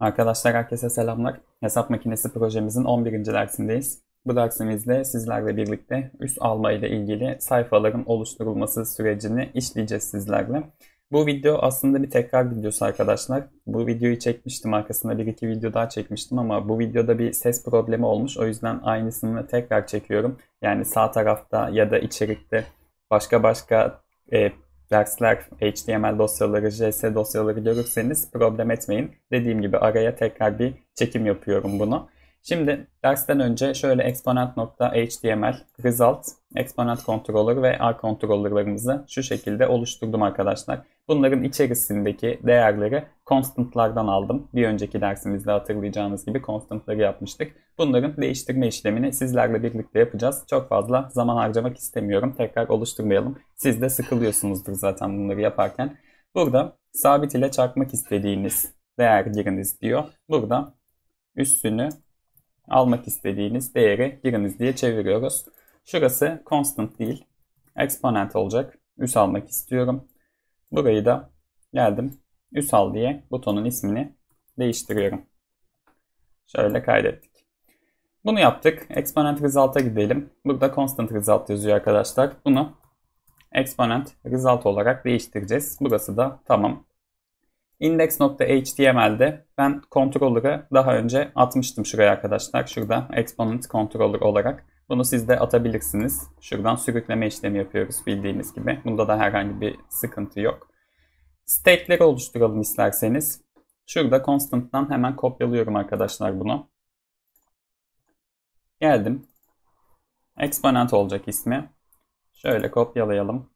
Arkadaşlar herkese selamlar. Hesap makinesi projemizin 11. dersindeyiz. Bu dersimizde sizlerle birlikte üst alma ile ilgili sayfaların oluşturulması sürecini işleyeceğiz sizlerle. Bu video aslında bir tekrar videosu arkadaşlar. Bu videoyu çekmiştim arkasında bir iki video daha çekmiştim ama bu videoda bir ses problemi olmuş. O yüzden aynısını tekrar çekiyorum. Yani sağ tarafta ya da içerikte başka başka e, dersler, HTML dosyaları, JS dosyaları görürseniz problem etmeyin. Dediğim gibi araya tekrar bir çekim yapıyorum bunu. Şimdi dersten önce şöyle exponent.html, result, exponent controller ve r controller'larımızı şu şekilde oluşturdum arkadaşlar. Bunların içerisindeki değerleri constant'lardan aldım. Bir önceki dersimizde hatırlayacağınız gibi constant'ları yapmıştık. Bunların değiştirme işlemini sizlerle birlikte yapacağız. Çok fazla zaman harcamak istemiyorum. Tekrar oluşturmayalım. Siz de sıkılıyorsunuzdur zaten bunları yaparken. Burada sabit ile çarpmak istediğiniz değer giriniz diyor. Burada üstünü almak istediğiniz değeri giriniz diye çeviriyoruz. Şurası constant değil. Exponent olacak. Üs almak istiyorum. Burayı da geldim. Üs al diye butonun ismini değiştiriyorum. Şöyle kaydettik. Bunu yaptık. Exponent result'a gidelim. Burada constant result yazıyor arkadaşlar. Bunu exponent result olarak değiştireceğiz. Burası da tamam. Index.html'de ben controller'ı daha önce atmıştım şuraya arkadaşlar. Şurada exponent controller olarak. Bunu siz de atabilirsiniz. Şuradan sürükleme işlemi yapıyoruz bildiğiniz gibi. Bunda da herhangi bir sıkıntı yok. Stack'leri oluşturalım isterseniz. Şurada constant'tan hemen kopyalıyorum arkadaşlar bunu. Geldim. Exponent olacak ismi. Şöyle kopyalayalım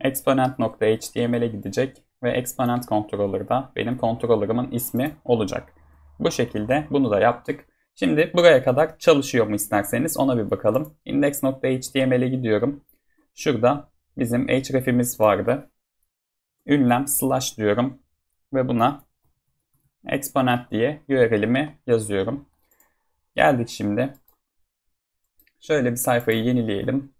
exponent.html'e gidecek ve exponent controller'da da benim controller'ımın ismi olacak. Bu şekilde bunu da yaptık. Şimdi buraya kadar çalışıyor mu isterseniz ona bir bakalım. index.html'e gidiyorum. Şurada bizim href'imiz vardı. Ünlem slash diyorum ve buna exponent diye URL'imi yazıyorum. Geldik şimdi. Şöyle bir sayfayı yenileyelim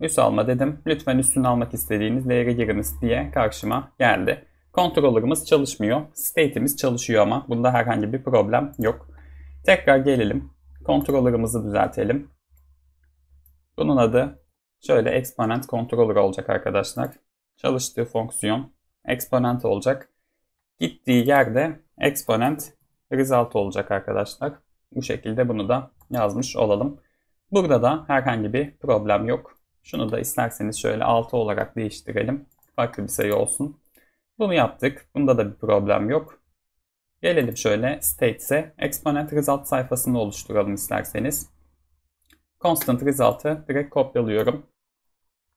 üst alma dedim. Lütfen üstünü almak istediğiniz değere giriniz diye karşıma geldi. Controller'ımız çalışmıyor. State'imiz çalışıyor ama bunda herhangi bir problem yok. Tekrar gelelim. Controller'ımızı düzeltelim. Bunun adı şöyle exponent controller olacak arkadaşlar. Çalıştığı fonksiyon exponent olacak. Gittiği yerde exponent result olacak arkadaşlar. Bu şekilde bunu da yazmış olalım. Burada da herhangi bir problem yok. Şunu da isterseniz şöyle 6 olarak değiştirelim. Farklı bir sayı olsun. Bunu yaptık. Bunda da bir problem yok. Gelelim şöyle states'e. Exponent result sayfasını oluşturalım isterseniz. Constant result'ı direkt kopyalıyorum.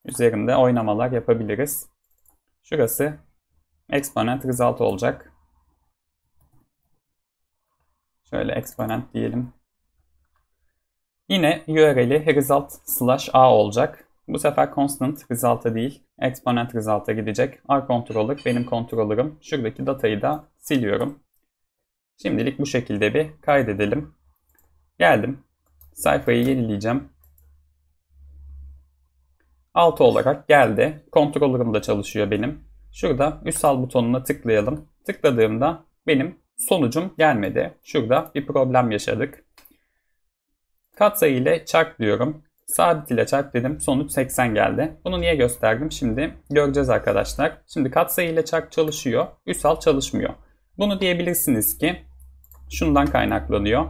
Üzerinde oynamalar yapabiliriz. Şurası exponent result olacak. Şöyle exponent diyelim. Yine URL'i result slash a olacak. Bu sefer constant result'a değil exponent result'a gidecek. R controller benim controller'ım. Şuradaki datayı da siliyorum. Şimdilik bu şekilde bir kaydedelim. Geldim. Sayfayı yenileyeceğim. Altı olarak geldi. Controller'ım da çalışıyor benim. Şurada üst al butonuna tıklayalım. Tıkladığımda benim sonucum gelmedi. Şurada bir problem yaşadık. Katsayı ile çarp diyorum. Sabit ile çarp dedim. Sonuç 80 geldi. Bunu niye gösterdim? Şimdi göreceğiz arkadaşlar. Şimdi katsayı ile çarp çalışıyor. Üst alt çalışmıyor. Bunu diyebilirsiniz ki şundan kaynaklanıyor.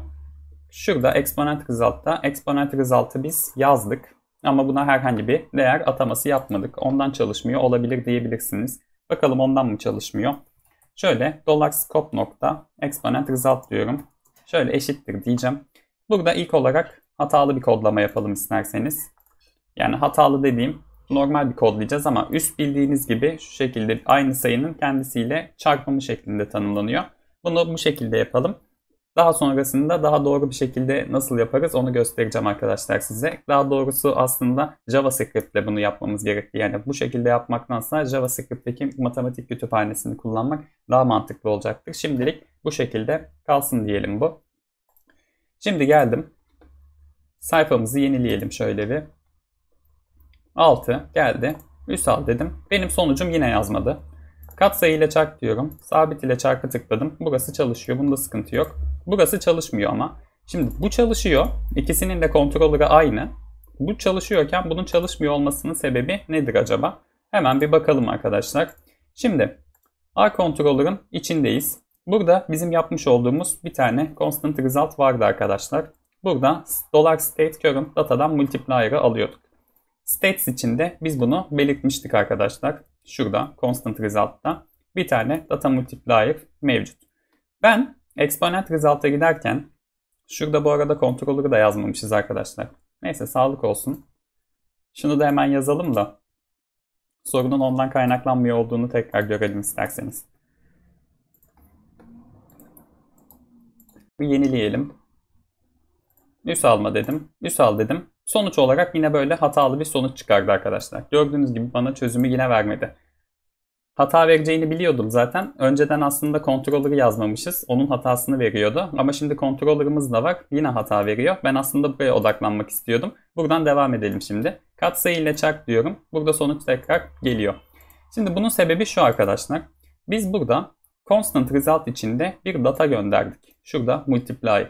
Şurada exponent result'ta exponent result'ı biz yazdık. Ama buna herhangi bir değer ataması yapmadık. Ondan çalışmıyor olabilir diyebilirsiniz. Bakalım ondan mı çalışmıyor? Şöyle dolar scope nokta exponent result diyorum. Şöyle eşittir diyeceğim. Burada ilk olarak hatalı bir kodlama yapalım isterseniz. Yani hatalı dediğim normal bir kodlayacağız ama üst bildiğiniz gibi şu şekilde aynı sayının kendisiyle çarpımı şeklinde tanımlanıyor. Bunu bu şekilde yapalım. Daha sonrasında daha doğru bir şekilde nasıl yaparız onu göstereceğim arkadaşlar size. Daha doğrusu aslında JavaScript ile bunu yapmamız gerekli. Yani bu şekilde yapmaktansa JavaScript'teki matematik kütüphanesini kullanmak daha mantıklı olacaktır. Şimdilik bu şekilde kalsın diyelim bu. Şimdi geldim. Sayfamızı yenileyelim şöyle bir. 6 geldi. al dedim. Benim sonucum yine yazmadı. Katsayı ile çarp diyorum. Sabit ile çarpı tıkladım. Burası çalışıyor. Bunda sıkıntı yok. Burası çalışmıyor ama. Şimdi bu çalışıyor. İkisinin de kontrolü aynı. Bu çalışıyorken bunun çalışmıyor olmasının sebebi nedir acaba? Hemen bir bakalım arkadaşlar. Şimdi A kontrolörün içindeyiz. Burada bizim yapmış olduğumuz bir tane constant result vardı arkadaşlar. Burada dolar state current datadan multiplier'ı alıyorduk. States içinde biz bunu belirtmiştik arkadaşlar. Şurada constant result'ta bir tane data multiplier mevcut. Ben exponent result'a giderken şurada bu arada controller'ı da yazmamışız arkadaşlar. Neyse sağlık olsun. Şunu da hemen yazalım da sorunun ondan kaynaklanmıyor olduğunu tekrar görelim isterseniz. Bir yenileyelim üs dedim, üs dedim. Sonuç olarak yine böyle hatalı bir sonuç çıkardı arkadaşlar. Gördüğünüz gibi bana çözümü yine vermedi. Hata vereceğini biliyordum zaten. Önceden aslında kontrolü yazmamışız. Onun hatasını veriyordu. Ama şimdi kontrolümüz da var. Yine hata veriyor. Ben aslında buraya odaklanmak istiyordum. Buradan devam edelim şimdi. Katsayı ile çarp diyorum. Burada sonuç tekrar geliyor. Şimdi bunun sebebi şu arkadaşlar. Biz burada constant result içinde bir data gönderdik. Şurada multiply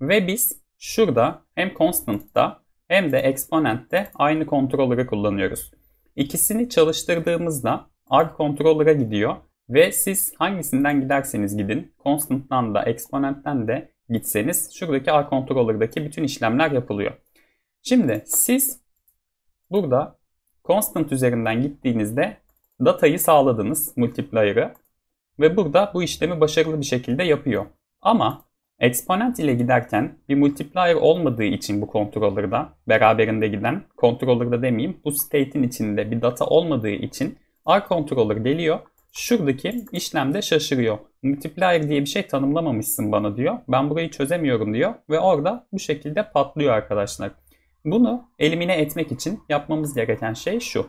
Ve biz Şurada hem constant'ta hem de exponent'te aynı controller'ı kullanıyoruz. İkisini çalıştırdığımızda arg controller'a gidiyor ve siz hangisinden giderseniz gidin, constant'tan da exponent'ten de gitseniz şuradaki arg controller'daki bütün işlemler yapılıyor. Şimdi siz burada constant üzerinden gittiğinizde datayı sağladınız multiplier'ı ve burada bu işlemi başarılı bir şekilde yapıyor. Ama Exponent ile giderken bir multiplier olmadığı için bu kontrolleri da beraberinde giden, kontrolleri da demeyeyim, bu state'in içinde bir data olmadığı için R controller geliyor. Şuradaki işlemde şaşırıyor. Multiplier diye bir şey tanımlamamışsın bana diyor. Ben burayı çözemiyorum diyor ve orada bu şekilde patlıyor arkadaşlar. Bunu elimine etmek için yapmamız gereken şey şu.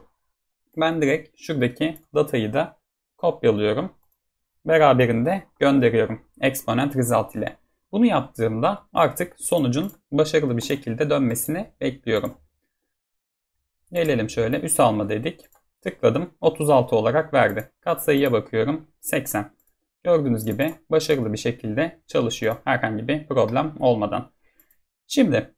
Ben direkt şuradaki datayı da kopyalıyorum. Beraberinde gönderiyorum exponent result ile. Bunu yaptığımda artık sonucun başarılı bir şekilde dönmesini bekliyorum. Gelelim şöyle üst alma dedik. Tıkladım 36 olarak verdi. Katsayıya bakıyorum 80. Gördüğünüz gibi başarılı bir şekilde çalışıyor herhangi bir problem olmadan. Şimdi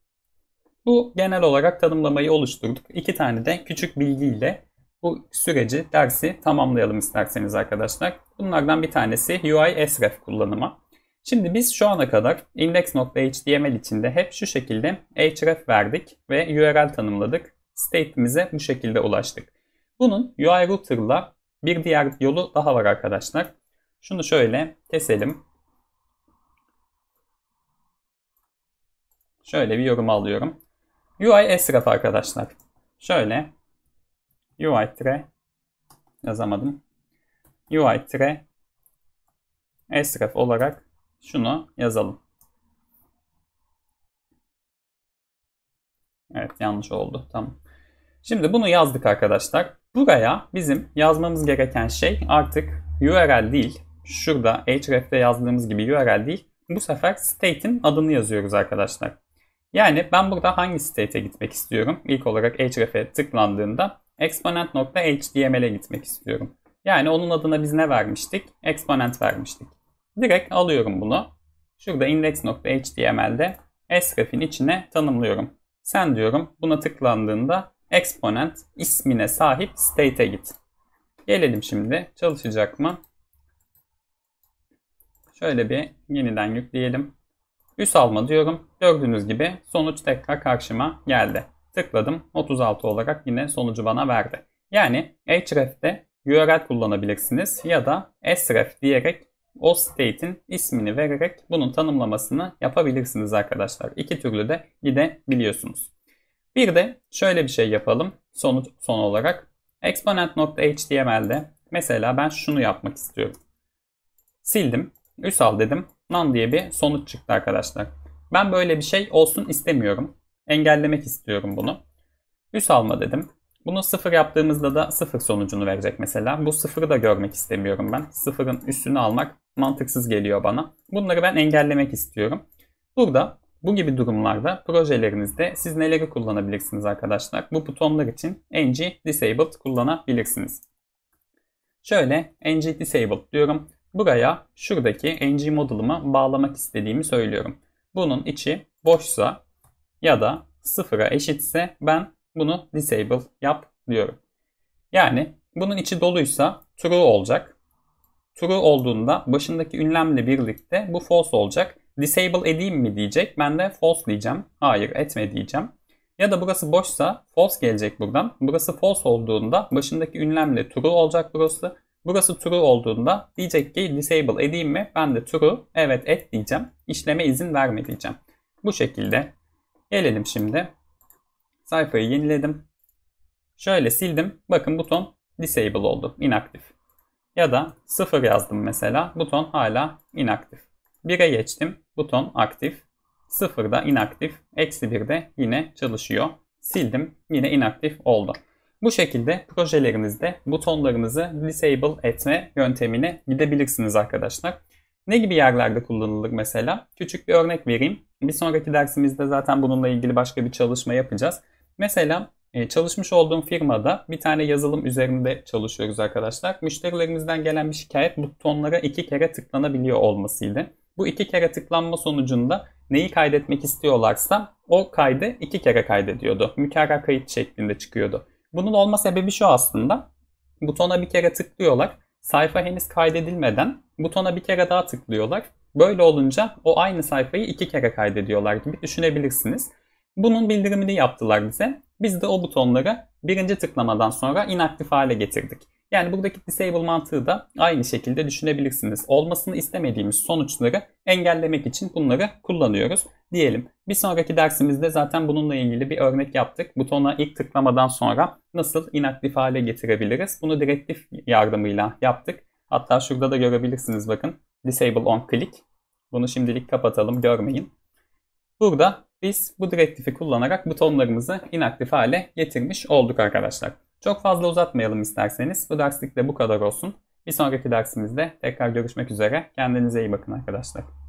bu genel olarak tanımlamayı oluşturduk. İki tane de küçük bilgiyle bu süreci, dersi tamamlayalım isterseniz arkadaşlar. Bunlardan bir tanesi UI SREF kullanımı. Şimdi biz şu ana kadar index.html içinde hep şu şekilde href verdik ve URL tanımladık. State'imize bu şekilde ulaştık. Bunun UI router'la bir diğer yolu daha var arkadaşlar. Şunu şöyle keselim. Şöyle bir yorum alıyorum. UI sref arkadaşlar. Şöyle UI tre yazamadım. UI tre sref olarak şunu yazalım. Evet yanlış oldu. Tamam. Şimdi bunu yazdık arkadaşlar. Buraya bizim yazmamız gereken şey artık URL değil. Şurada href'te yazdığımız gibi URL değil. Bu sefer state'in adını yazıyoruz arkadaşlar. Yani ben burada hangi state'e gitmek istiyorum? İlk olarak href'e tıklandığında exponent.html'e gitmek istiyorum. Yani onun adına biz ne vermiştik? Exponent vermiştik. Direkt alıyorum bunu. Şurada index.html'de sgrafin içine tanımlıyorum. Sen diyorum buna tıklandığında exponent ismine sahip state'e git. Gelelim şimdi çalışacak mı? Şöyle bir yeniden yükleyelim. Üst alma diyorum. Gördüğünüz gibi sonuç tekrar karşıma geldi. Tıkladım. 36 olarak yine sonucu bana verdi. Yani href'te URL kullanabilirsiniz ya da sref diyerek o state'in ismini vererek bunun tanımlamasını yapabilirsiniz arkadaşlar. İki türlü de gidebiliyorsunuz. Bir de şöyle bir şey yapalım sonuç son olarak. Exponent.html'de mesela ben şunu yapmak istiyorum. Sildim. al dedim. nan diye bir sonuç çıktı arkadaşlar. Ben böyle bir şey olsun istemiyorum. Engellemek istiyorum bunu. Üs alma dedim. Bunu sıfır yaptığımızda da sıfır sonucunu verecek mesela. Bu sıfırı da görmek istemiyorum ben. Sıfırın üstünü almak mantıksız geliyor bana. Bunları ben engellemek istiyorum. Burada bu gibi durumlarda projelerinizde siz neleri kullanabilirsiniz arkadaşlar? Bu butonlar için ng disabled kullanabilirsiniz. Şöyle ng disabled diyorum. Buraya şuradaki ng model'ımı bağlamak istediğimi söylüyorum. Bunun içi boşsa ya da sıfıra eşitse ben bunu disable yap diyorum. Yani bunun içi doluysa true olacak. True olduğunda başındaki ünlemle birlikte bu false olacak. Disable edeyim mi diyecek. Ben de false diyeceğim. Hayır etme diyeceğim. Ya da burası boşsa false gelecek buradan. Burası false olduğunda başındaki ünlemle true olacak burası. Burası true olduğunda diyecek ki disable edeyim mi? Ben de true evet et diyeceğim. İşleme izin verme diyeceğim. Bu şekilde. Gelelim şimdi. Sayfayı yeniledim. Şöyle sildim. Bakın buton disable oldu. inaktif. Ya da 0 yazdım mesela. Buton hala inaktif. 1'e geçtim. Buton aktif. 0'da inaktif. Eksi 1'de yine çalışıyor. Sildim. Yine inaktif oldu. Bu şekilde projelerinizde butonlarınızı disable etme yöntemine gidebilirsiniz arkadaşlar. Ne gibi yerlerde kullanılır mesela? Küçük bir örnek vereyim. Bir sonraki dersimizde zaten bununla ilgili başka bir çalışma yapacağız. Mesela e, çalışmış olduğum firmada bir tane yazılım üzerinde çalışıyoruz arkadaşlar. Müşterilerimizden gelen bir şikayet butonlara iki kere tıklanabiliyor olmasıydı. Bu iki kere tıklanma sonucunda neyi kaydetmek istiyorlarsa o kaydı iki kere kaydediyordu. Mükerrer kayıt şeklinde çıkıyordu. Bunun olma sebebi şu aslında. Butona bir kere tıklıyorlar. Sayfa henüz kaydedilmeden butona bir kere daha tıklıyorlar. Böyle olunca o aynı sayfayı iki kere kaydediyorlar gibi düşünebilirsiniz. Bunun bildirimini yaptılar bize. Biz de o butonları birinci tıklamadan sonra inaktif hale getirdik. Yani buradaki disable mantığı da aynı şekilde düşünebilirsiniz. Olmasını istemediğimiz sonuçları engellemek için bunları kullanıyoruz diyelim. Bir sonraki dersimizde zaten bununla ilgili bir örnek yaptık. Butona ilk tıklamadan sonra nasıl inaktif hale getirebiliriz? Bunu direktif yardımıyla yaptık. Hatta şurada da görebilirsiniz bakın. Disable on click. Bunu şimdilik kapatalım görmeyin. Burada biz bu direktifi kullanarak butonlarımızı inaktif hale getirmiş olduk arkadaşlar. Çok fazla uzatmayalım isterseniz. Bu derslik de bu kadar olsun. Bir sonraki dersimizde tekrar görüşmek üzere. Kendinize iyi bakın arkadaşlar.